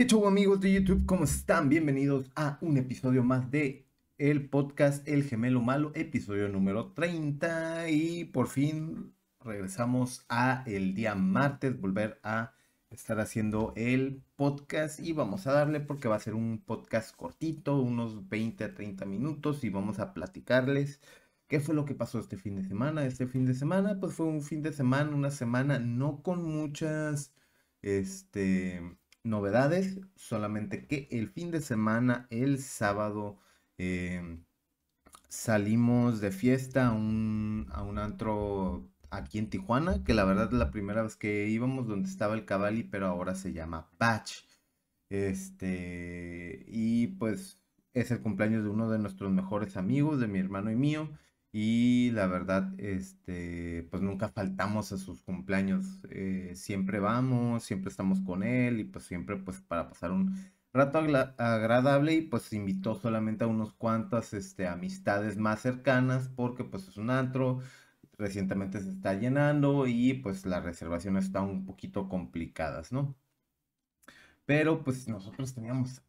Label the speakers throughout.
Speaker 1: ¿Qué amigos de YouTube? ¿Cómo están? Bienvenidos a un episodio más de el podcast El Gemelo Malo, episodio número 30 y por fin regresamos a el día martes, volver a estar haciendo el podcast y vamos a darle porque va a ser un podcast cortito, unos 20 a 30 minutos y vamos a platicarles qué fue lo que pasó este fin de semana. Este fin de semana pues fue un fin de semana, una semana no con muchas este novedades, solamente que el fin de semana, el sábado, em, salimos de fiesta a un, a un antro aquí en Tijuana, que la verdad es la primera vez que íbamos donde estaba el Cavalli, pero ahora se llama Patch. Este, y pues es el cumpleaños de uno de nuestros mejores amigos, de mi hermano y mío. Y la verdad, este, pues nunca faltamos a sus cumpleaños. Eh, siempre vamos, siempre estamos con él y pues siempre pues para pasar un rato agradable y pues invitó solamente a unos cuantas este, amistades más cercanas porque pues es un antro, recientemente se está llenando y pues las reservaciones están un poquito complicadas, ¿no? Pero pues nosotros teníamos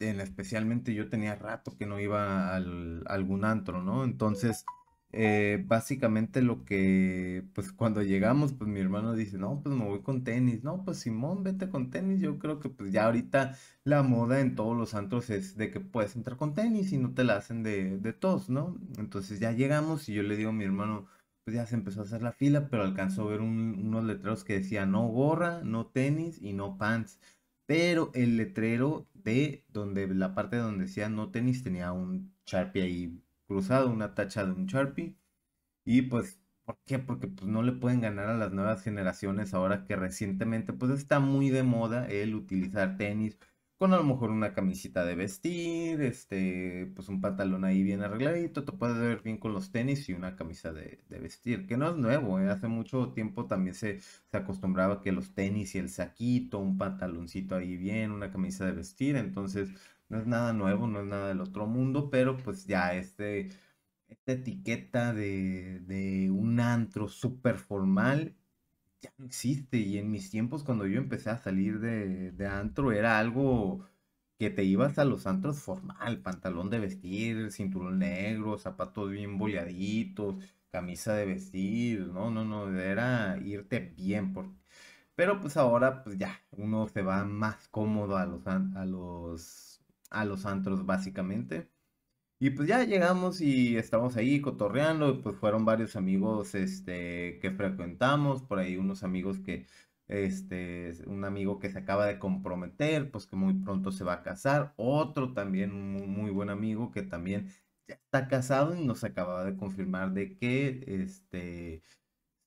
Speaker 1: especialmente yo tenía rato que no iba al, a algún antro, ¿no? Entonces, eh, básicamente lo que, pues cuando llegamos, pues mi hermano dice, no, pues me voy con tenis, no, pues Simón, vete con tenis, yo creo que pues ya ahorita la moda en todos los antros es de que puedes entrar con tenis y no te la hacen de, de tos, ¿no? Entonces ya llegamos y yo le digo a mi hermano, pues ya se empezó a hacer la fila, pero alcanzó a ver unos letreros que decían no gorra, no tenis y no pants pero el letrero de donde la parte donde decía no tenis tenía un Sharpie ahí cruzado, una tacha de un Sharpie. Y pues, ¿por qué? Porque pues, no le pueden ganar a las nuevas generaciones ahora que recientemente pues está muy de moda el utilizar tenis con a lo mejor una camisita de vestir, este, pues un pantalón ahí bien arregladito, te puedes ver bien con los tenis y una camisa de, vestir, que no es nuevo, ¿eh? hace mucho tiempo también se, se acostumbraba que los tenis y el saquito, un pantaloncito ahí bien, una camisa de vestir, entonces no es nada nuevo, no es nada del otro mundo, pero pues ya este, esta etiqueta de, de un antro súper formal ya no existe. Y en mis tiempos, cuando yo empecé a salir de, de antro, era algo que te ibas a los antros formal, pantalón de vestir, cinturón negro, zapatos bien boleaditos, camisa de vestir, no, no, no, era irte bien. Por... Pero pues ahora, pues ya, uno se va más cómodo a los, a los, a los antros básicamente. Y pues ya llegamos y estamos ahí cotorreando, pues fueron varios amigos este, que frecuentamos, por ahí unos amigos que, este, un amigo que se acaba de comprometer, pues que muy pronto se va a casar, otro también, un muy buen amigo que también ya está casado y nos acaba de confirmar de que, este,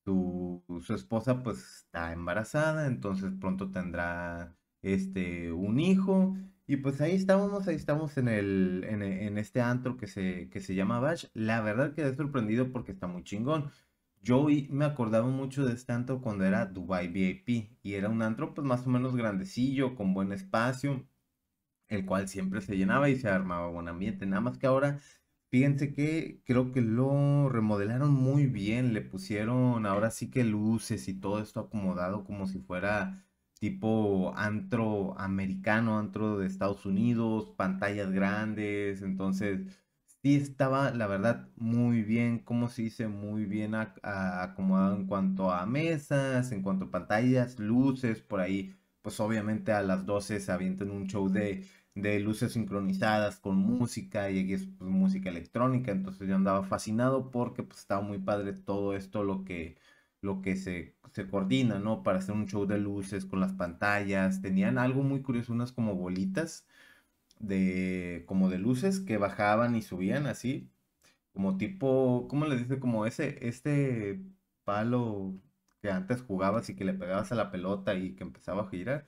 Speaker 1: su, su esposa pues está embarazada, entonces pronto tendrá, este, un hijo. Y pues ahí estábamos, ahí estamos en, el, en, este antro que se, que se llama Bash. La verdad quedé sorprendido porque está muy chingón. Yo me acordaba mucho de este antro cuando era Dubai VIP y era un antro pues más o menos grandecillo, con buen espacio, el cual siempre se llenaba y se armaba buen ambiente. Nada más que ahora, fíjense que creo que lo remodelaron muy bien, le pusieron ahora sí que luces y todo esto acomodado como si fuera tipo antro americano, antro de Estados Unidos, pantallas grandes, entonces sí estaba, la verdad, muy bien, como se dice, muy bien acomodado en cuanto a mesas, en cuanto a pantallas, luces, por ahí, pues obviamente a las 12 se avientan un show de, de luces sincronizadas con música y aquí es pues, música electrónica, entonces yo andaba fascinado porque pues estaba muy padre todo esto lo que lo que se, se, coordina, ¿no? Para hacer un show de luces con las pantallas. Tenían algo muy curioso, unas como bolitas de, como de luces que bajaban y subían así. Como tipo, ¿cómo le dice? Como ese, este palo que antes jugabas y que le pegabas a la pelota y que empezaba a girar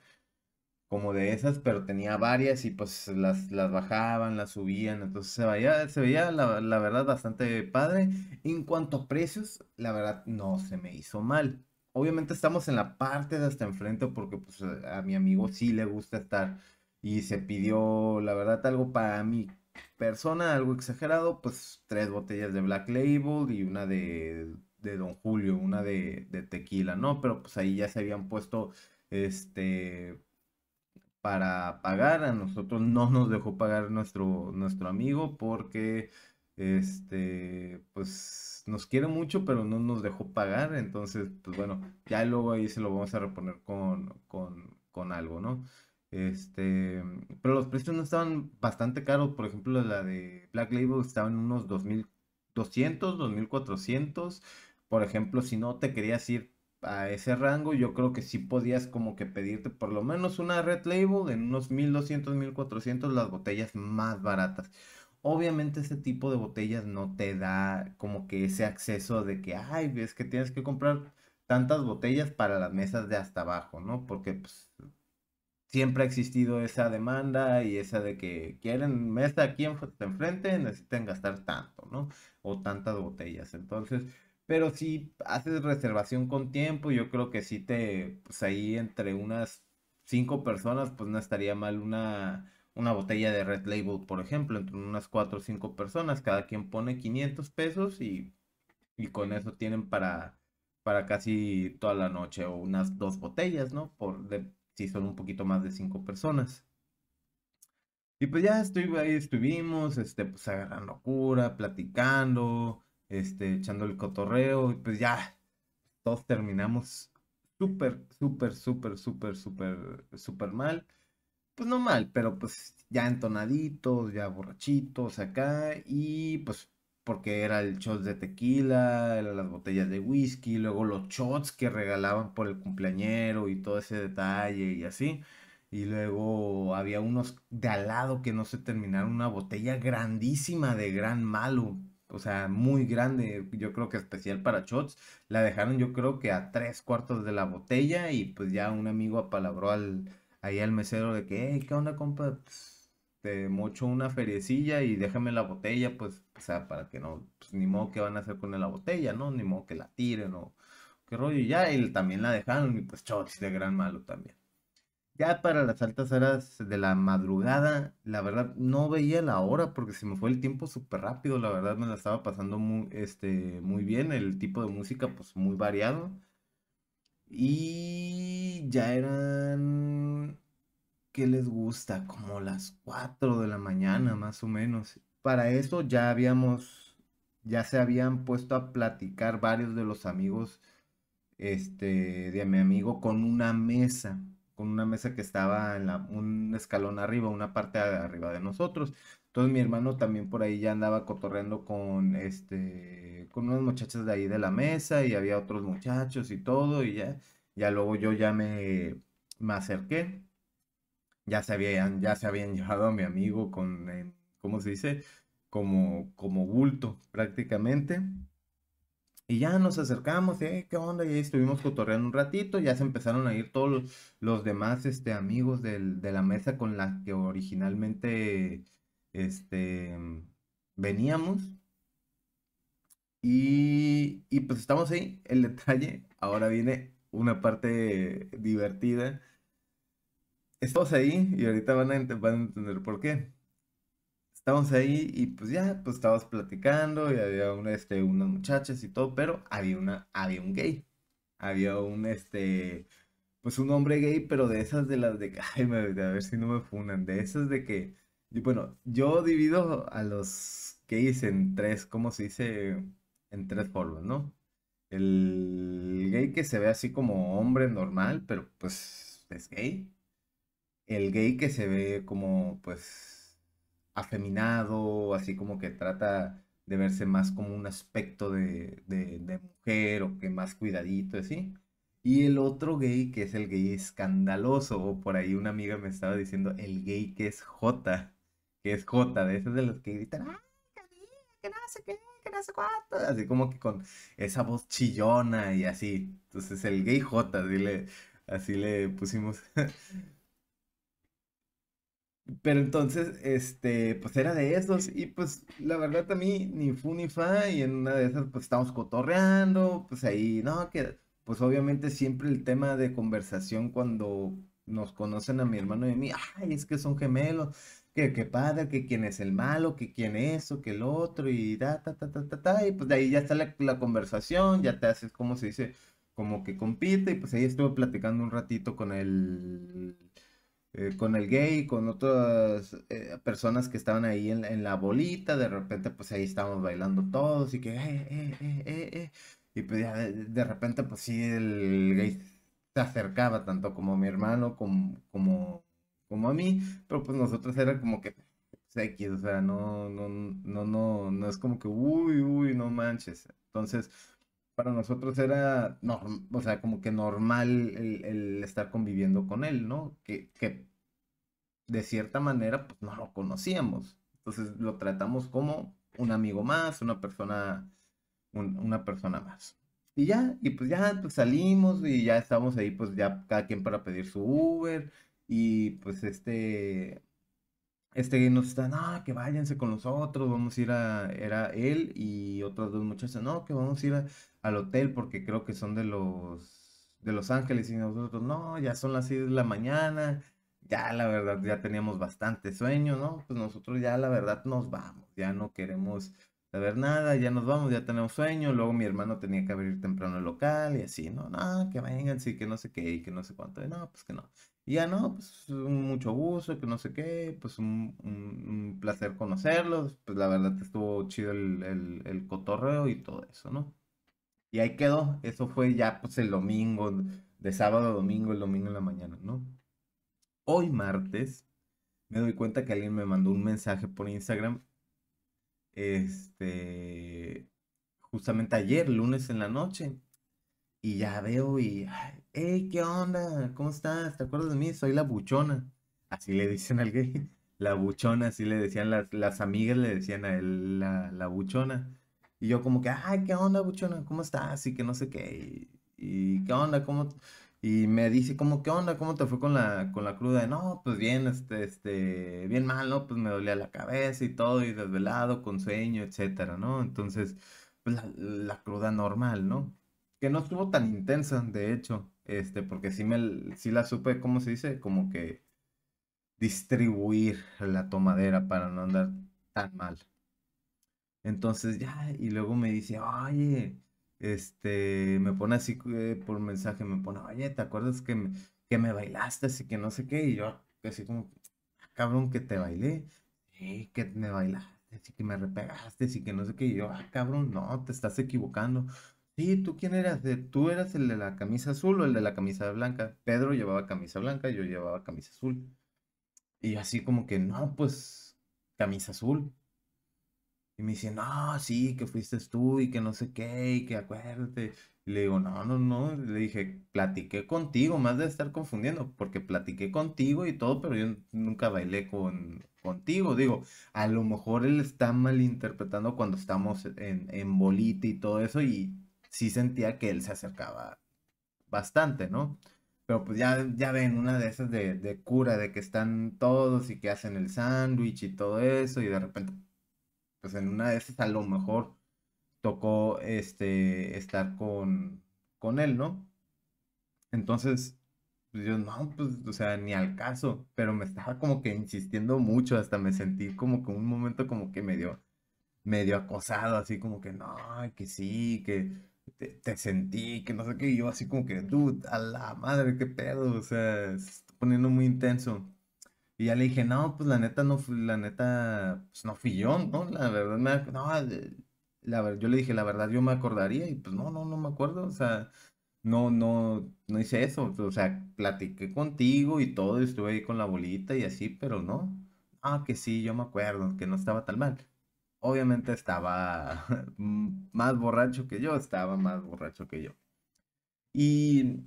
Speaker 1: como de esas, pero tenía varias y pues las, las bajaban, las subían, entonces se veía, se veía la, verdad bastante padre. En cuanto a precios, la verdad no se me hizo mal. Obviamente estamos en la parte de hasta enfrente porque pues a mi amigo sí le gusta estar y se pidió, la verdad, algo para mi persona, algo exagerado, pues tres botellas de Black Label y una de, de Don Julio, una de, de tequila, ¿no? Pero pues ahí ya se habían puesto este para pagar. A nosotros no nos dejó pagar nuestro, nuestro amigo porque este, pues nos quiere mucho, pero no nos dejó pagar. Entonces, pues bueno, ya luego ahí se lo vamos a reponer con, con, con algo, ¿no? Este, pero los precios no estaban bastante caros. Por ejemplo, la de Black Label estaba en unos 2200, 2400. Por ejemplo, si no te querías ir a ese rango, yo creo que sí podías como que pedirte por lo menos una red label en unos 1200, 1400 las botellas más baratas. Obviamente ese tipo de botellas no te da como que ese acceso de que, hay ves que tienes que comprar tantas botellas para las mesas de hasta abajo, ¿no? Porque pues, siempre ha existido esa demanda y esa de que quieren mesa aquí enfrente, necesitan gastar tanto, ¿no? O tantas botellas. Entonces, pero si haces reservación con tiempo, yo creo que si te, pues ahí entre unas cinco personas, pues no estaría mal una, una botella de Red Label, por ejemplo, entre unas cuatro o cinco personas, cada quien pone 500 pesos y, y con eso tienen para, para casi toda la noche o unas dos botellas, ¿no? Por si son un poquito más de cinco personas. Y pues ya estoy, ahí estuvimos, este, pues agarrando cura, platicando, este, echando el cotorreo, y pues ya, todos terminamos súper, súper, súper, súper, súper, súper mal. Pues no mal, pero pues ya entonaditos, ya borrachitos acá, y pues porque era el shot de tequila, las botellas de whisky, luego los shots que regalaban por el cumpleañero y todo ese detalle y así. Y luego había unos de al lado que no se terminaron, una botella grandísima de gran malo, o sea, muy grande, yo creo que especial para shots. La dejaron yo creo que a tres cuartos de la botella y pues ya un amigo apalabró al, ahí al mesero de que, hey, ¿qué onda, compa? Pues, te mocho una feriecilla y déjame la botella, pues, o sea, para que no, pues, ni modo que van a hacer con la botella, ¿no? Ni modo que la tiren o qué rollo. ya, él también la dejaron y pues shots de gran malo también. Ya para las altas horas de la madrugada, la verdad no veía la hora porque se me fue el tiempo súper rápido, la verdad me la estaba pasando muy, este, muy bien, el tipo de música pues muy variado. Y ya eran, ¿qué les gusta? Como las 4 de la mañana más o menos. Para eso ya habíamos, ya se habían puesto a platicar varios de los amigos, este, de mi amigo con una mesa con una mesa que estaba en la, un escalón arriba, una parte arriba de nosotros. Entonces mi hermano también por ahí ya andaba cotorreando con este con unas muchachas de ahí de la mesa y había otros muchachos y todo y ya ya luego yo ya me, me acerqué. Ya se habían ya se habían llevado a mi amigo con ¿cómo se dice? como como bulto prácticamente. Y ya nos acercamos, ¿eh? ¿Qué onda? Y ahí estuvimos cotorreando un ratito, ya se empezaron a ir todos los, demás este, amigos de la mesa con la que originalmente este, veníamos. Y, pues estamos ahí, el detalle, ahora viene una parte divertida. Estamos ahí y ahorita van van a entender por qué. Estamos ahí y pues ya, pues estábamos platicando y había una, este, unas muchachas y todo, pero había, una, había un gay. Había un, este, pues un hombre gay, pero de esas de las de, ay, a ver si no me funan, de esas de que, bueno, yo divido a los gays en tres, ¿cómo se dice? En tres formas, ¿no? El gay que se ve así como hombre normal, pero pues es gay. El gay que se ve como, pues, afeminado, así como que trata de verse más como un aspecto de, de, mujer o que más cuidadito, así. Y el otro gay que es el gay escandaloso, o por ahí una amiga me estaba diciendo, el gay que es J, que es J, de esos de los que gritan, ¡ay, que no sé qué, que no sé cuánto! Así como que con esa voz chillona y así. Entonces el gay J, dile así le pusimos Pero entonces, este, pues era de esos. Y pues, la verdad, a mí, ni fu ni fa. Y en una de esas, pues estamos cotorreando. Pues ahí, no, que, pues obviamente, siempre el tema de conversación cuando nos conocen a mi hermano y a mí, ay, es que son gemelos. Que, qué padre, que quién es el malo, que quién es eso, que el otro. Y da, ta, ta, ta, ta, ta. Y pues de ahí ya está la, la conversación. Ya te haces, como se dice, como que compite. Y pues ahí estuve platicando un ratito con el eh, con el gay, con otras eh, personas que estaban ahí en, la bolita, de repente pues ahí estábamos bailando todos y que, eh, eh y pues ya de, repente pues sí, el gay se acercaba tanto como a mi hermano como, como, a mí, pero pues nosotros era como que o sea, no, no, no, no, no es como que, uy, uy, no manches. Entonces, para nosotros era, o sea, como que normal el, estar conviviendo con él, ¿no? Que, de cierta manera, pues no lo conocíamos. Entonces lo tratamos como un amigo más, una persona, una persona más. Y ya, y pues ya pues salimos y ya estábamos ahí, pues ya cada quien para pedir su Uber. Y pues este, este nos está, no, que váyanse con nosotros, vamos a ir a, era él y otras dos muchachas, no, que vamos a ir al hotel porque creo que son de los, de Los Ángeles y nosotros, no, ya son las seis de la mañana, ya la verdad ya teníamos bastante sueño, ¿no? Pues nosotros ya la verdad nos vamos, ya no queremos saber nada, ya nos vamos, ya tenemos sueño, luego mi hermano tenía que abrir temprano el local y así, no, no, que vengan, sí, que no sé qué y que no sé cuánto, y no, pues que no ya no, pues mucho gusto, que no sé qué, pues un, placer conocerlos, pues la verdad estuvo chido el, cotorreo y todo eso, ¿no? Y ahí quedó, eso fue ya pues el domingo, de sábado a domingo, el domingo en la mañana, ¿no? Hoy martes me doy cuenta que alguien me mandó un mensaje por Instagram, este, justamente ayer, lunes en la noche, y ya veo y hey, ¿qué onda? ¿Cómo estás? ¿Te acuerdas de mí? Soy la buchona. Así le dicen al alguien, La buchona, así le decían las, amigas, le decían a él la, buchona. Y yo como que, ay, ¿qué onda, buchona? ¿Cómo estás? Y que no sé qué. Y, ¿qué onda? ¿Cómo? Y me dice como, ¿qué onda? ¿Cómo te fue con la, con la cruda? no, pues bien, este, este, bien malo, Pues me dolía la cabeza y todo, y desvelado, con sueño, etcétera, ¿no? Entonces, pues la, la cruda normal, ¿no? Que no estuvo tan intensa, de hecho. Este, porque sí me la supe, ¿cómo se dice? Como que distribuir la tomadera para no andar tan mal. Entonces ya, y luego me dice, oye, este, me pone así eh, por mensaje, me pone, oye, ¿te acuerdas que me, que me bailaste? Así que no sé qué, y yo así como, ah, cabrón, que te bailé, y que me bailaste, así que me repegaste, así que no sé qué, y yo, ah, cabrón, no, te estás equivocando, Sí, ¿tú quién eras? De, tú eras el de la camisa azul o el de la camisa blanca. Pedro llevaba camisa blanca, yo llevaba camisa azul. Y así como que, no, pues, camisa azul. Y me dice, no, sí, que fuiste tú y que no sé qué, y que acuérdate. Y le digo, no, no, no. Le dije, platiqué contigo, más de estar confundiendo, porque platiqué contigo y todo, pero yo nunca bailé con, contigo. Digo, a lo mejor él está malinterpretando cuando estamos en, en bolita y todo eso, y sí sentía que él se acercaba bastante, ¿no? Pero pues ya, ya ven, una de esas de, cura, de que están todos y que hacen el sándwich y todo eso, y de repente, pues en una de esas a lo mejor tocó este, estar con, con él, ¿no? Entonces, pues yo no, pues, o sea, ni al caso, pero me estaba como que insistiendo mucho, hasta me sentí como que un momento como que medio, medio acosado, así como que no, que sí, que te, sentí, que no sé qué, y yo así como que, dude, a la madre, qué pedo, o sea, se está poniendo muy intenso. Y ya le dije, no, pues la neta no la neta, pues no fui yo, ¿no? La verdad, me, no, yo le dije, la verdad yo me acordaría y pues no, no, no me acuerdo, o sea, no, no, no hice eso, o sea, platiqué contigo y todo, estuve ahí con la bolita y así, pero no, ah, que sí, yo me acuerdo, que no estaba tan mal obviamente estaba más borracho que yo, estaba más borracho que yo. Y,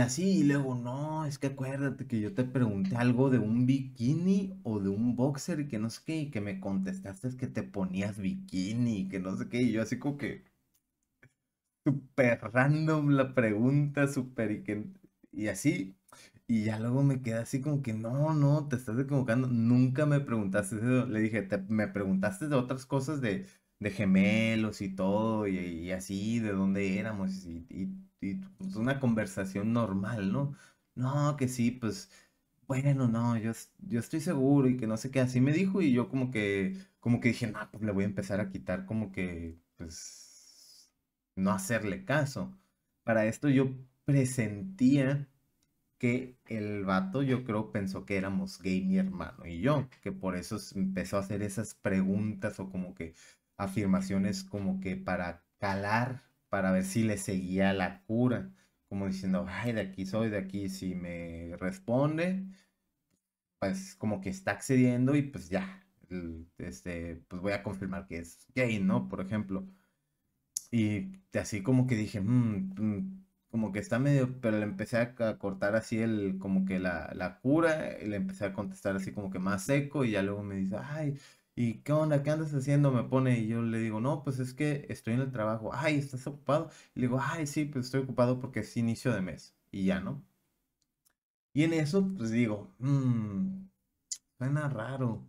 Speaker 1: así, y luego, no, es que acuérdate que yo te pregunté algo de un bikini o de un boxer y que no sé qué, y que me contestaste es que te ponías bikini y que no sé qué, y yo así como que super random la pregunta, super y que... Y así, y ya luego me quedé así como que, no, no, te estás equivocando. Nunca me preguntaste eso. Le dije, me preguntaste de otras cosas de, gemelos y todo, y, así, de dónde éramos, y, pues una conversación normal, ¿no? No, que sí, pues, bueno, no, yo, yo estoy seguro y que no sé qué, así me dijo y yo como que, como que dije, no, pues le voy a empezar a quitar como que, pues, no hacerle caso. Para esto yo presentía el vato yo creo pensó que éramos gay mi hermano y yo, que por eso empezó a hacer esas preguntas o como que afirmaciones como que para calar, para ver si le seguía la cura, como diciendo, ay, de aquí soy, de aquí, si me responde, pues como que está accediendo y pues ya, este, pues voy a confirmar que es gay, ¿no? Por ejemplo. Y así como que dije, mmm, como que está medio, pero le empecé a cortar así el, como que la, cura, le empecé a contestar así como que más seco, y ya luego me dice, ay, ¿y qué onda? ¿Qué andas haciendo? Me pone, y yo le digo, no, pues es que estoy en el trabajo, ay, ¿estás ocupado? le digo, ay, sí, pues estoy ocupado porque es inicio de mes, y ya, ¿no? Y en eso, pues digo, mmm, suena raro.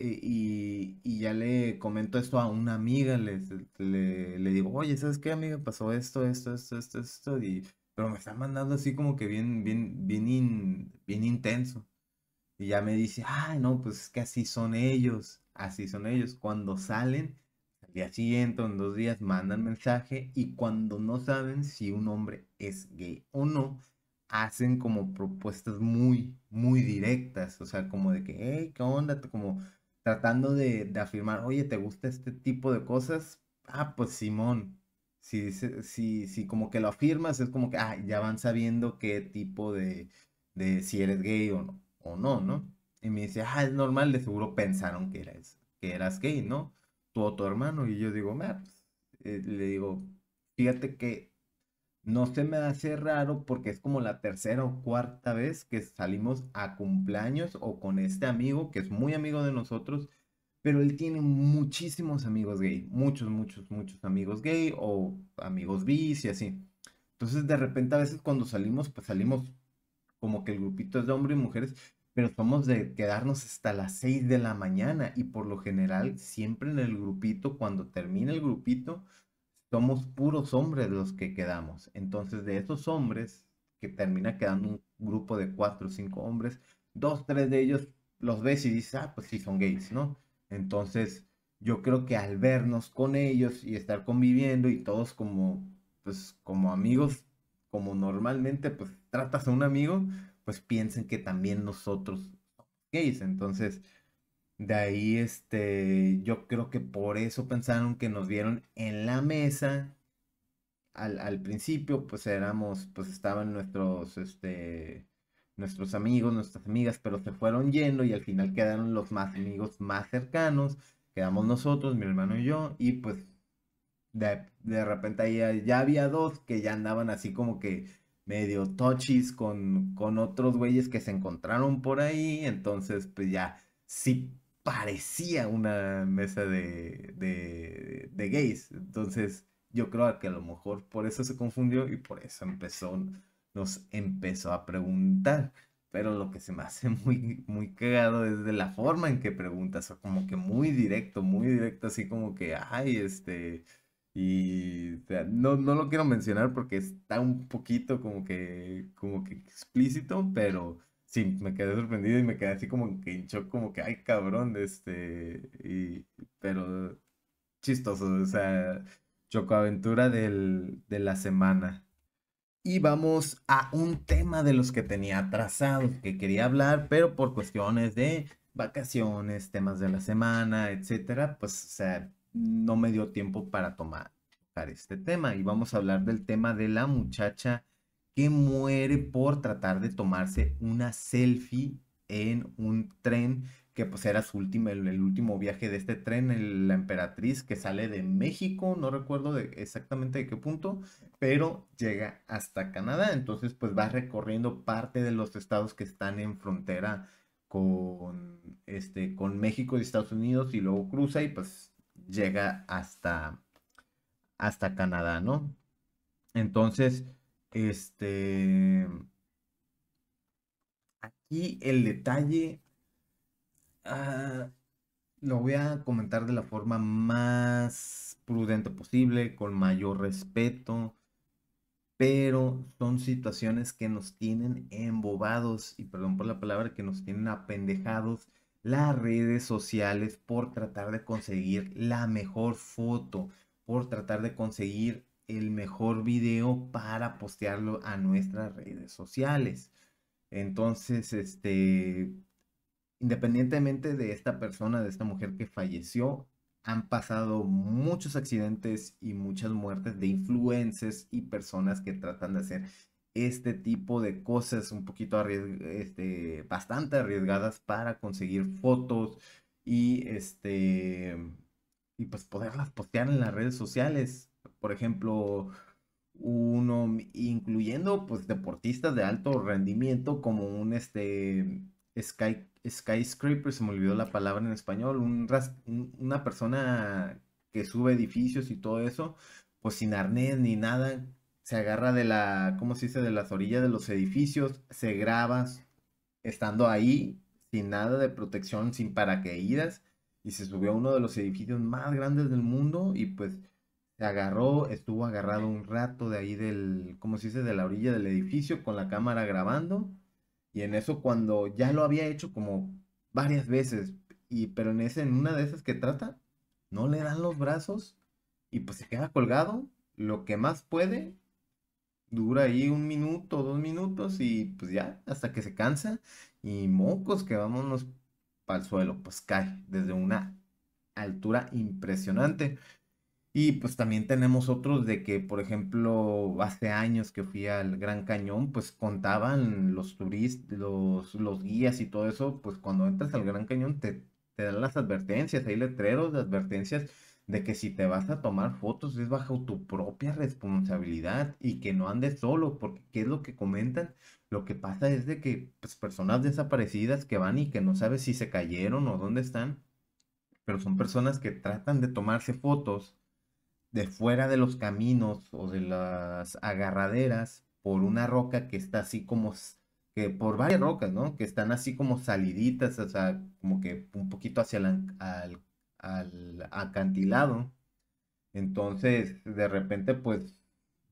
Speaker 1: Y, ya le comento esto a una amiga, le, le, digo, oye, ¿sabes qué, amiga? Pasó esto, esto, esto, esto, esto, y, pero me están mandando así como que bien, bien, bien, bien intenso. Y ya me dice, Ah, no, pues es que así son ellos, así son ellos. Cuando salen, al día siguiente, en dos días, mandan mensaje y cuando no saben si un hombre es gay o no, hacen como propuestas muy, muy directas, o sea, como de que, hey, ¿qué onda? Como tratando de, afirmar, oye, ¿te gusta este tipo de cosas? Ah, pues Simón. Si, si, si como que lo afirmas, es como que, ah, ya van sabiendo qué tipo de, de si eres gay o no, no, Y me dice, ah, es normal, de seguro pensaron que eras, que eras gay, ¿no? Tú o tu hermano. Y yo digo, mira, ah, pues, eh, le digo, fíjate que no se me hace raro porque es como la tercera o cuarta vez que salimos a cumpleaños o con este amigo que es muy amigo de nosotros, pero él tiene muchísimos amigos gay, muchos, muchos, muchos amigos gay o amigos bis y así. Entonces de repente a veces cuando salimos, pues salimos como que el grupito es de hombres y mujeres, pero somos de quedarnos hasta las seis de la mañana y por lo general siempre en el grupito, cuando termina el grupito, somos puros hombres los que quedamos. Entonces, de esos hombres, que termina quedando un grupo de cuatro o cinco hombres, dos, tres de ellos los ves y dices, ah, pues sí, son gays, ¿no? Entonces, yo creo que al vernos con ellos y estar conviviendo y todos como, pues, como amigos, como normalmente, pues, tratas a un amigo, pues piensen que también nosotros somos gays. Entonces, de ahí, este, yo creo que por eso pensaron que nos vieron en la mesa. Al, principio, pues éramos, pues estaban nuestros, este, nuestros amigos, nuestras amigas, pero se fueron yendo y al final quedaron los más amigos más cercanos. Quedamos nosotros, mi hermano y yo, y pues de, repente ahí ya, había dos que ya andaban así como que medio touchis con, con otros güeyes que se encontraron por ahí. Entonces, pues ya, sí parecía una mesa de, gays. Entonces, yo creo que a lo mejor por eso se confundió y por eso empezó, nos empezó a preguntar. Pero lo que se me hace muy, muy cagado es de la forma en que preguntas, o como que muy directo, muy directo, así como que, ay, este, y no, no lo quiero mencionar porque está un poquito como que, como que explícito, pero sí, me quedé sorprendido y me quedé así como que hinchó, como que, ay, cabrón, este, y, pero chistoso, o sea, chocoaventura del, de la semana. Y vamos a un tema de los que tenía atrasado, que quería hablar, pero por cuestiones de vacaciones, temas de la semana, etcétera, pues, o sea, no me dio tiempo para tomar este tema. Y vamos a hablar del tema de la muchacha que muere por tratar de tomarse una selfie en un tren que pues era su último, el, último viaje de este tren, la emperatriz que sale de México, no recuerdo exactamente de qué punto, pero llega hasta Canadá, entonces pues va recorriendo parte de los estados que están en frontera con, este, con México y Estados Unidos y luego cruza y pues llega hasta, hasta Canadá, ¿no? Entonces, este. Aquí el detalle. Ah, lo voy a comentar de la forma más prudente posible, con mayor respeto. Pero son situaciones que nos tienen embobados, y perdón por la palabra, que nos tienen apendejados las redes sociales por tratar de conseguir la mejor foto, por tratar de conseguir el mejor video para postearlo a nuestras redes sociales. Entonces, este, independientemente de esta persona, de esta mujer que falleció, han pasado muchos accidentes y muchas muertes de influencers y personas que tratan de hacer este tipo de cosas un poquito este, bastante arriesgadas para conseguir fotos y este y pues poderlas postear en las redes sociales por ejemplo, uno, incluyendo pues deportistas de alto rendimiento como un este skyscraper, se me olvidó la palabra en español, un, una persona que sube edificios y todo eso, pues sin arnés ni nada, se agarra de la, ¿cómo se dice?, de las orillas de los edificios, se grabas estando ahí, sin nada de protección, sin paracaídas, y se subió a uno de los edificios más grandes del mundo y pues se agarró, estuvo agarrado un rato de ahí del, ¿cómo se dice?, de la orilla del edificio con la cámara grabando. Y en eso cuando ya lo había hecho como varias veces, y pero en ese, en una de esas que trata, no le dan los brazos y pues se queda colgado lo que más puede. Dura ahí un minuto, dos minutos y pues ya, hasta que se cansa. Y mocos, que vámonos para el suelo, pues cae desde una altura impresionante. Y pues también tenemos otros de que, por ejemplo, hace años que fui al Gran Cañón, pues contaban los turistas, los, los guías y todo eso, pues cuando entras al Gran Cañón te, dan las advertencias, hay letreros de advertencias de que si te vas a tomar fotos es bajo tu propia responsabilidad y que no andes solo, porque ¿qué es lo que comentan? Lo que pasa es de que pues, personas desaparecidas que van y que no sabes si se cayeron o dónde están, pero son personas que tratan de tomarse fotos de fuera de los caminos o de las agarraderas por una roca que está así como que por varias rocas, ¿no? Que están así como saliditas, o sea, como que un poquito hacia el al, acantilado. Entonces, de repente, pues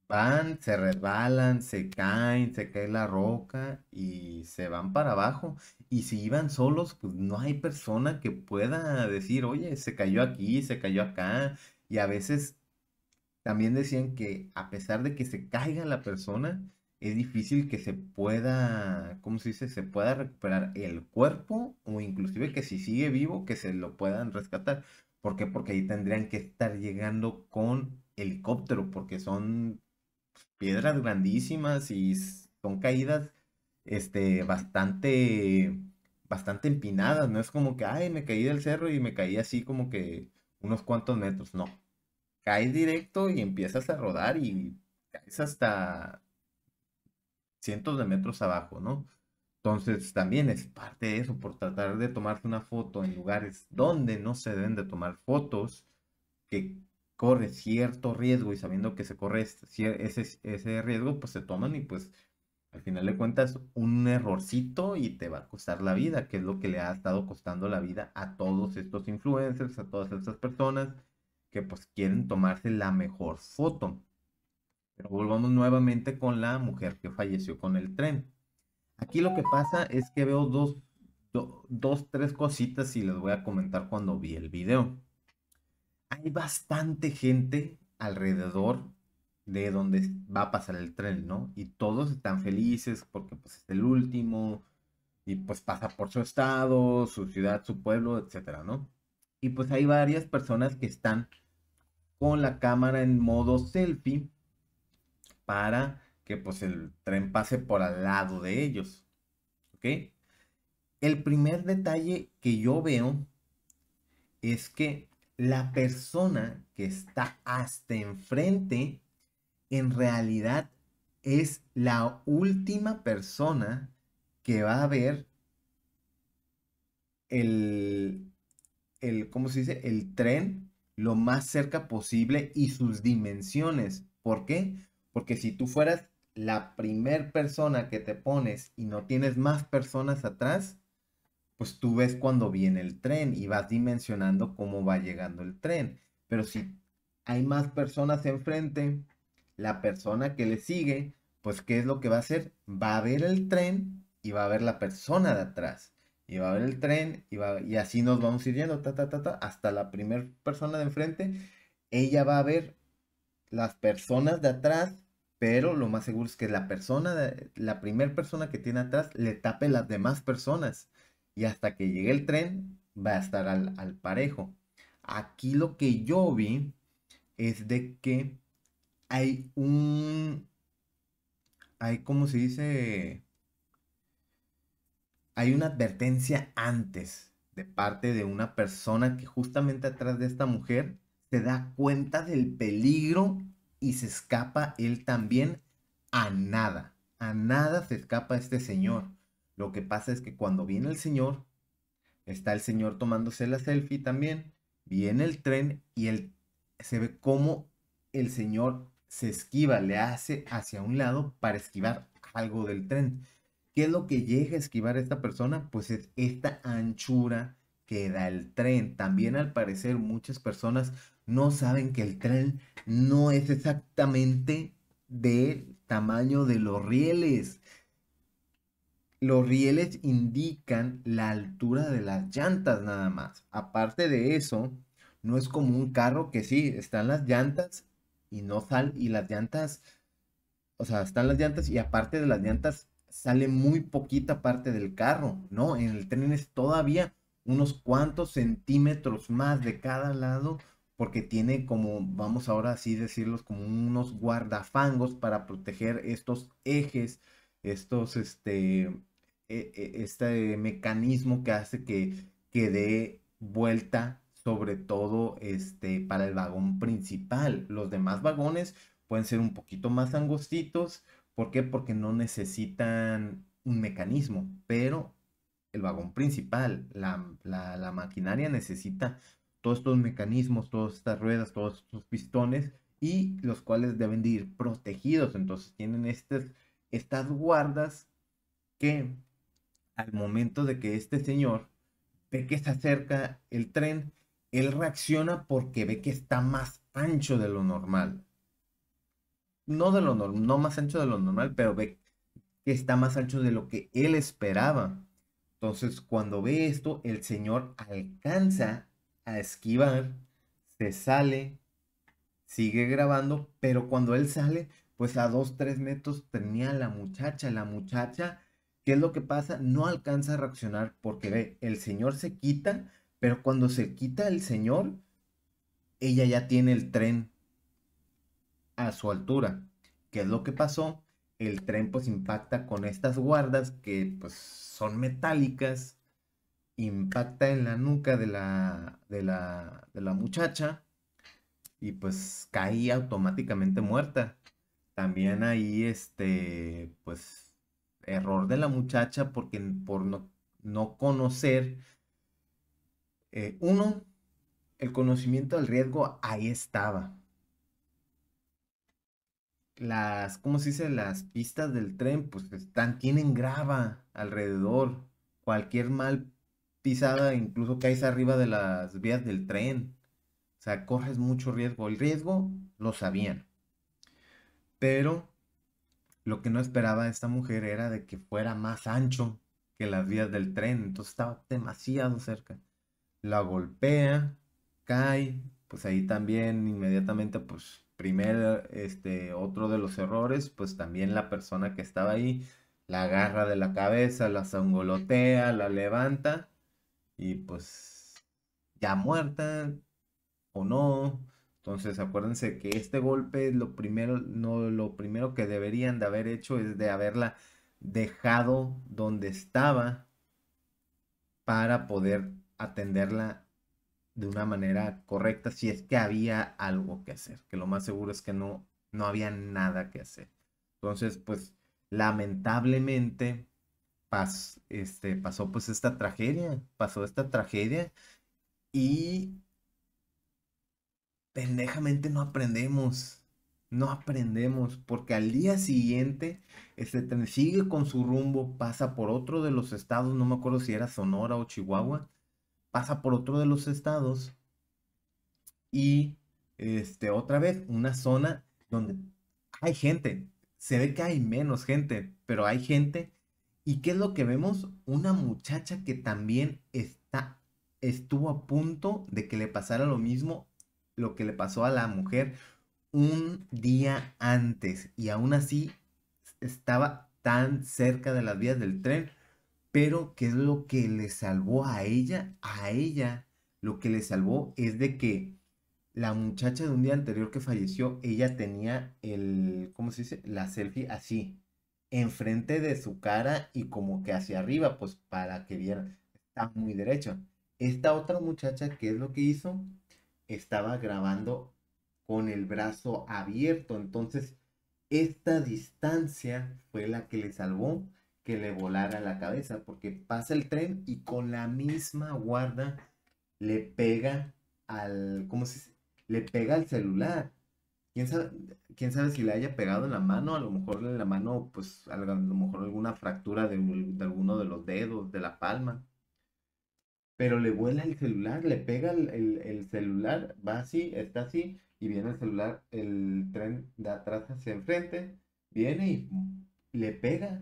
Speaker 1: van, se resbalan, se caen, se cae la roca y se van para abajo. Y si iban solos, pues no hay persona que pueda decir, oye, se cayó aquí, se cayó acá. Y a veces también decían que a pesar de que se caiga la persona, es difícil que se pueda, ¿cómo se dice? Se pueda recuperar el cuerpo o inclusive que si sigue vivo, que se lo puedan rescatar. ¿Por qué? Porque ahí tendrían que estar llegando con helicóptero, porque son piedras grandísimas y son caídas este, bastante, bastante empinadas. No es como que, ay, me caí del cerro y me caí así como que unos cuantos metros. No, caes directo y empiezas a rodar y caes hasta cientos de metros abajo, ¿no? Entonces también es parte de eso, por tratar de tomarte una foto en lugares donde no se deben de tomar fotos, que corre cierto riesgo y sabiendo que se corre este, ese, ese riesgo, pues se toman y pues al final de cuentas un errorcito y te va a costar la vida, que es lo que le ha estado costando la vida a todos estos influencers, a todas estas personas que pues quieren tomarse la mejor foto. Pero volvamos nuevamente con la mujer que falleció con el tren. Aquí lo que pasa es que veo dos, dos, tres cositas y les voy a comentar cuando vi el video. Hay bastante gente alrededor de donde va a pasar el tren, ¿no? Y todos están felices porque pues es el último y pues pasa por su estado, su ciudad, su pueblo, etcétera, ¿no? Y pues hay varias personas que están con la cámara en modo selfie para que pues el tren pase por al lado de ellos. ¿Ok? El primer detalle que yo veo es que la persona que está hasta enfrente en realidad es la última persona que va a ver el, el, ¿cómo se dice? El tren lo más cerca posible y sus dimensiones. ¿Por qué? Porque si tú fueras la primer persona que te pones y no tienes más personas atrás, pues tú ves cuando viene el tren y vas dimensionando cómo va llegando el tren. Pero si hay más personas enfrente, la persona que le sigue, pues ¿qué es lo que va a hacer? Va a ver el tren y va a ver la persona de atrás y va a ver el tren y, va, y así nos vamos ir yendo, ta, ta, ta, hasta la primera persona de enfrente. Ella va a ver las personas de atrás, pero lo más seguro es que la persona, de, la primera persona que tiene atrás le tape las demás personas y hasta que llegue el tren va a estar al, al parejo. Aquí lo que yo vi es de que hay un, hay como se dice, hay una advertencia antes de parte de una persona que justamente atrás de esta mujer se da cuenta del peligro y se escapa él también a nada. A nada se escapa este señor. Lo que pasa es que cuando viene el señor, está el señor tomándose la selfie también, viene el tren y él se ve cómo el señor se esquiva, le hace hacia un lado para esquivar algo del tren. ¿Qué es lo que llega a esquivar a esta persona? Pues es esta anchura que da el tren. También al parecer muchas personas no saben que el tren no es exactamente del tamaño de los rieles. Los rieles indican la altura de las llantas nada más. Aparte de eso, no es como un carro que sí, están las llantas y no salen. y las llantas, o sea, están las llantas y aparte de las llantas sale muy poquita parte del carro, ¿no? En el tren es todavía unos cuantos centímetros más de cada lado porque tiene como, vamos ahora así decirlos, como unos guardafangos para proteger estos ejes, estos, este, e, e, este mecanismo que hace que, quede dé vuelta sobre todo este, para el vagón principal. Los demás vagones pueden ser un poquito más angostitos, ¿Por qué? Porque no necesitan un mecanismo, pero el vagón principal, la, maquinaria necesita todos estos mecanismos, todas estas ruedas, todos estos pistones y los cuales deben de ir protegidos. Entonces tienen estas, estas guardas que al momento de que este señor ve que se acerca el tren, él reacciona porque ve que está más ancho de lo normal no de lo normal, no más ancho de lo normal, pero ve que está más ancho de lo que él esperaba. Entonces, cuando ve esto, el señor alcanza a esquivar, se sale, sigue grabando, pero cuando él sale, pues a dos, tres metros tenía la muchacha, la muchacha, ¿qué es lo que pasa? No alcanza a reaccionar porque ve, el señor se quita, pero cuando se quita el señor, ella ya tiene el tren a su altura. ¿Qué es lo que pasó? El tren pues impacta con estas guardas que pues son metálicas, impacta en la nuca de la, de la, de la muchacha y pues caí automáticamente muerta. También ahí este pues error de la muchacha porque por no, no conocer eh, uno el conocimiento del riesgo ahí estaba las, ¿cómo se dice? Las pistas del tren, pues están, tienen grava alrededor. Cualquier mal pisada, incluso caes arriba de las vías del tren. O sea, corres mucho riesgo. El riesgo lo sabían. Pero lo que no esperaba esta mujer era de que fuera más ancho que las vías del tren. Entonces estaba demasiado cerca. La golpea, cae, pues ahí también inmediatamente pues primer, este, otro de los errores, pues también la persona que estaba ahí la agarra de la cabeza, la zangolotea, la levanta y pues ya muerta o no. Entonces acuérdense que este golpe lo primero, no, lo primero que deberían de haber hecho es de haberla dejado donde estaba para poder atenderla de una manera correcta si es que había algo que hacer, que lo más seguro es que no, no había nada que hacer. Entonces, pues lamentablemente pas, este, pasó pues esta tragedia, pasó esta tragedia y pendejamente no aprendemos, no aprendemos, porque al día siguiente este tren sigue con su rumbo, pasa por otro de los estados, no me acuerdo si era Sonora o Chihuahua, pasa por otro de los estados y este, otra vez una zona donde hay gente, se ve que hay menos gente, pero hay gente. ¿Y qué es lo que vemos? Una muchacha que también está, estuvo a punto de que le pasara lo mismo, lo que le pasó a la mujer un día antes. Y aún así estaba tan cerca de las vías del tren pero, ¿qué es lo que le salvó a ella? A ella lo que le salvó es de que la muchacha de un día anterior que falleció, ella tenía el, ¿cómo se dice? La selfie así, enfrente de su cara y como que hacia arriba, pues para que vieran, está muy derecho. Esta otra muchacha, ¿qué es lo que hizo? Estaba grabando con el brazo abierto, entonces esta distancia fue la que le salvó que le volara la cabeza, porque pasa el tren y con la misma guarda le pega al, ¿cómo se Le pega al celular. ¿Quién sabe, quién sabe si le haya pegado en la mano, a lo mejor en la mano, pues a lo mejor alguna fractura de, alguno de los dedos, de la palma. Pero le vuela el celular, le pega el, celular, va así, está así, y viene el celular, el tren de atrás hacia enfrente, viene y le pega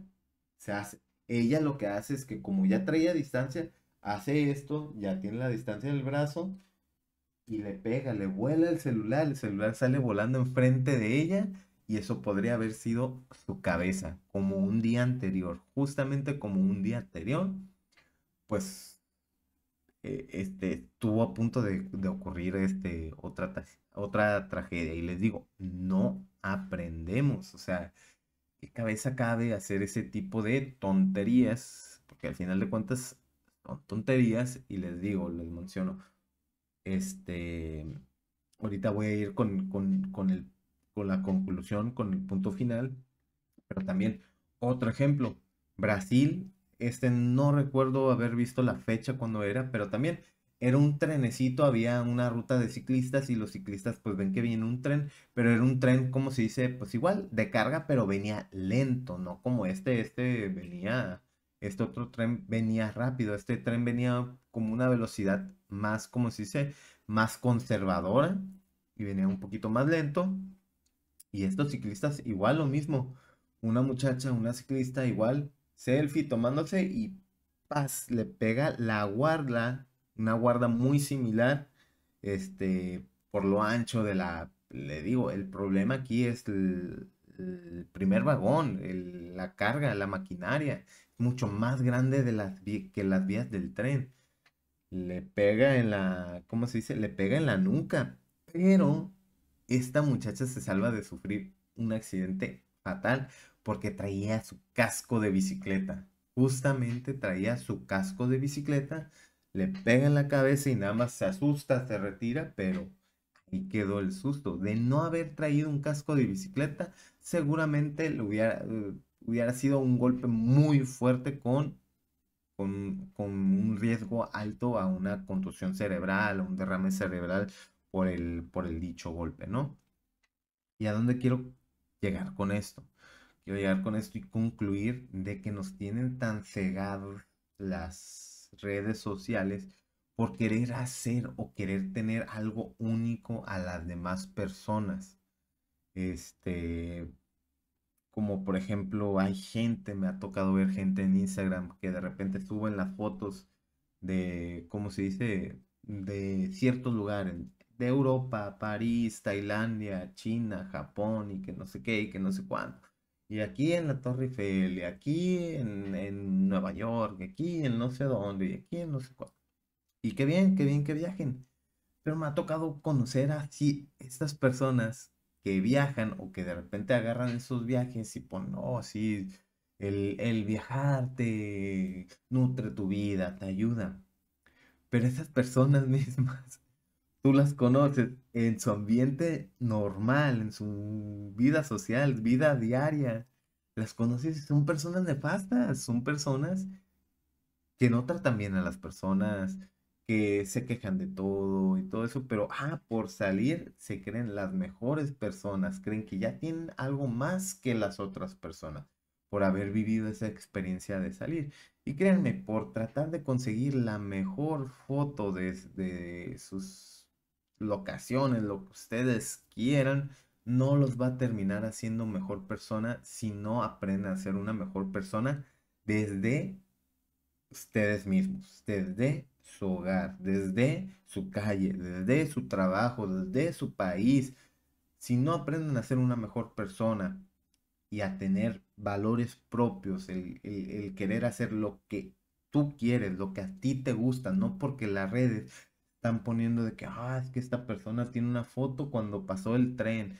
Speaker 1: ella lo que hace es que como ya traía distancia, hace esto, ya tiene la distancia del brazo y le pega, le vuela el celular, el celular sale volando enfrente de ella y eso podría haber sido su cabeza, como un día anterior, justamente como un día anterior, pues eh, este, estuvo a punto de, de ocurrir este, otra, otra tragedia. Y les digo, no aprendemos, o sea, cabeza cabe hacer ese tipo de tonterías, porque al final de cuentas son tonterías y les digo, les menciono, este, ahorita voy a ir con, con, con, el, con la conclusión, con el punto final, pero también otro ejemplo, Brasil, este no recuerdo haber visto la fecha cuando era, pero también era un trenecito, había una ruta de ciclistas y los ciclistas pues ven que viene un tren, pero era un tren, como se dice, pues igual de carga, pero venía lento, no como este, este venía, este otro tren venía rápido, este tren venía como una velocidad más, como se dice, más conservadora y venía un poquito más lento. Y estos ciclistas igual lo mismo, una muchacha, una ciclista igual, selfie tomándose y paz, le pega la guarda una guarda muy similar, este, por lo ancho de la, le digo, el problema aquí es el, primer vagón, la carga, la maquinaria, mucho más grande de las, que las vías del tren. Le pega en la, ¿cómo se dice? Le pega en la nuca, pero esta muchacha se salva de sufrir un accidente fatal porque traía su casco de bicicleta. Justamente traía su casco de bicicleta le pega en la cabeza y nada más se asusta, se retira, pero ahí quedó el susto. De no haber traído un casco de bicicleta, seguramente hubiera, eh, hubiera sido un golpe muy fuerte con, con, un riesgo alto a una contusión cerebral o un derrame cerebral por el, por el dicho golpe, ¿no? ¿Y a dónde quiero llegar con esto? Quiero llegar con esto y concluir de que nos tienen tan cegados las redes sociales por querer hacer o querer tener algo único a las demás personas. Este, como por ejemplo, hay gente, me ha tocado ver gente en Instagram que de repente suben las fotos de, ¿cómo se dice? De ciertos lugares, de Europa, París, Tailandia, China, Japón y que no sé qué y que no sé cuánto y aquí en la Torre Eiffel, y aquí en, Nueva York, y aquí en no sé dónde, y aquí en no sé cuál. Y qué bien, qué bien que viajen. Pero me ha tocado conocer así estas personas que viajan o que de repente agarran esos viajes y ponen, no, oh, sí, el, el viajar te nutre tu vida, te ayuda. Pero esas personas mismas tú las conoces en su ambiente normal, en su vida social, vida diaria. Las conoces y son personas nefastas, son personas que no tratan bien a las personas, que se quejan de todo y todo eso, pero ah, por salir se creen las mejores personas, creen que ya tienen algo más que las otras personas por haber vivido esa experiencia de salir. Y créanme, por tratar de conseguir la mejor foto de, de sus locaciones, lo que ustedes quieran, no los va a terminar haciendo mejor persona si no aprenden a ser una mejor persona desde ustedes mismos, desde su hogar, desde su calle, desde su trabajo, desde su país. Si no aprenden a ser una mejor persona y a tener valores propios, el, el querer hacer lo que tú quieres, lo que a ti te gusta, no porque las redes están poniendo de que, ah, es que esta persona tiene una foto cuando pasó el tren,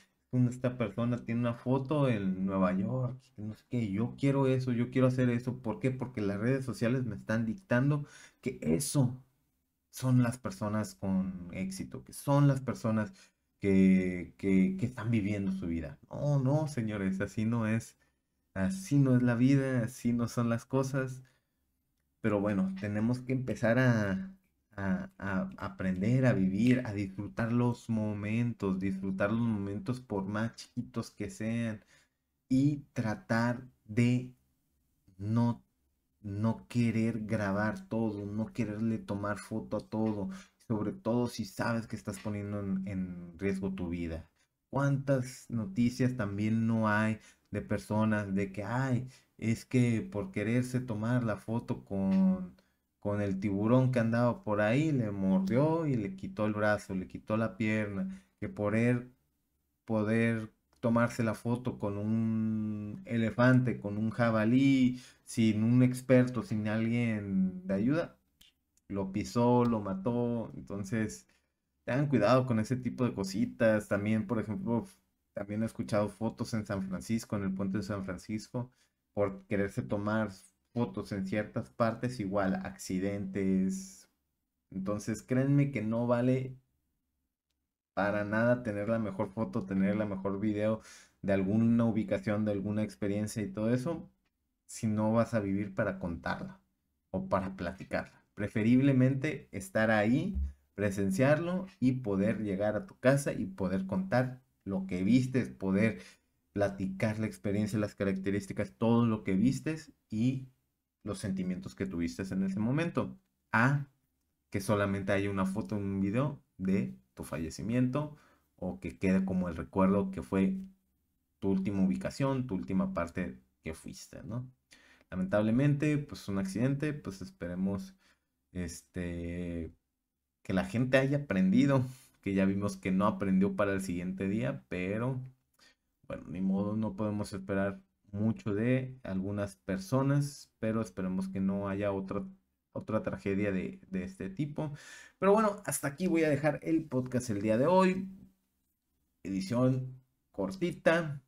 Speaker 1: esta persona tiene una foto en Nueva York, no sé qué, yo quiero eso, yo quiero hacer eso, ¿por qué? Porque las redes sociales me están dictando que eso son las personas con éxito, que son las personas que, que están viviendo su vida. No, no, señores, así no es, así no es la vida, así no son las cosas. Pero bueno, tenemos que empezar a, a, aprender a vivir, a disfrutar los momentos, disfrutar los momentos por más chiquitos que sean y tratar de no, no querer grabar todo, no quererle tomar foto a todo, sobre todo si sabes que estás poniendo en, en riesgo tu vida. ¿Cuántas noticias también no hay de personas de que, ay, es que por quererse tomar la foto con con el tiburón que andaba por ahí, le mordió y le quitó el brazo, le quitó la pierna, que por él er, poder tomarse la foto con un elefante, con un jabalí, sin un experto, sin alguien de ayuda, lo pisó, lo mató, entonces tengan cuidado con ese tipo de cositas, también por ejemplo, también he escuchado fotos en San Francisco, en el puente de San Francisco, por quererse tomar fotos en ciertas partes igual, accidentes. Entonces, créanme que no vale para nada tener la mejor foto, tener la mejor video de alguna ubicación, de alguna experiencia y todo eso, si no vas a vivir para contarla o para platicarla. Preferiblemente estar ahí, presenciarlo y poder llegar a tu casa y poder contar lo que vistes, poder platicar la experiencia, las características, todo lo que vistes y los sentimientos que tuviste en ese momento. A que solamente haya una foto un video de tu fallecimiento o que quede como el recuerdo que fue tu última ubicación, tu última parte que fuiste, ¿no? Lamentablemente, pues un accidente, pues esperemos este que la gente haya aprendido, que ya vimos que no aprendió para el siguiente día, pero bueno, ni modo, no podemos esperar mucho de algunas personas, pero esperemos que no haya otra, otra tragedia de, de este tipo. Pero bueno, hasta aquí voy a dejar el podcast el día de hoy. Edición cortita.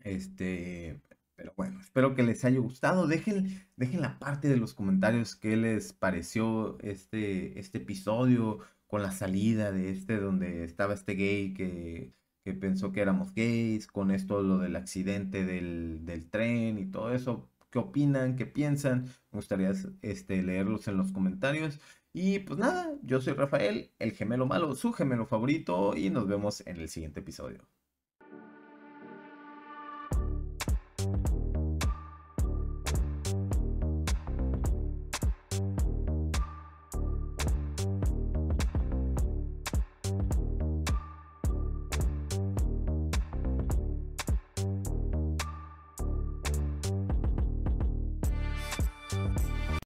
Speaker 1: Este, pero bueno, espero que les haya gustado. Dejen, dejen la parte de los comentarios que les pareció este, este episodio con la salida de este donde estaba este gay que que pensó que éramos gays, con esto lo del accidente del, tren y todo eso. ¿Qué opinan? ¿Qué piensan? Me gustaría este, leerlos en los comentarios. Y pues nada, yo soy Rafael, el gemelo malo, su gemelo favorito, y nos vemos en el siguiente episodio.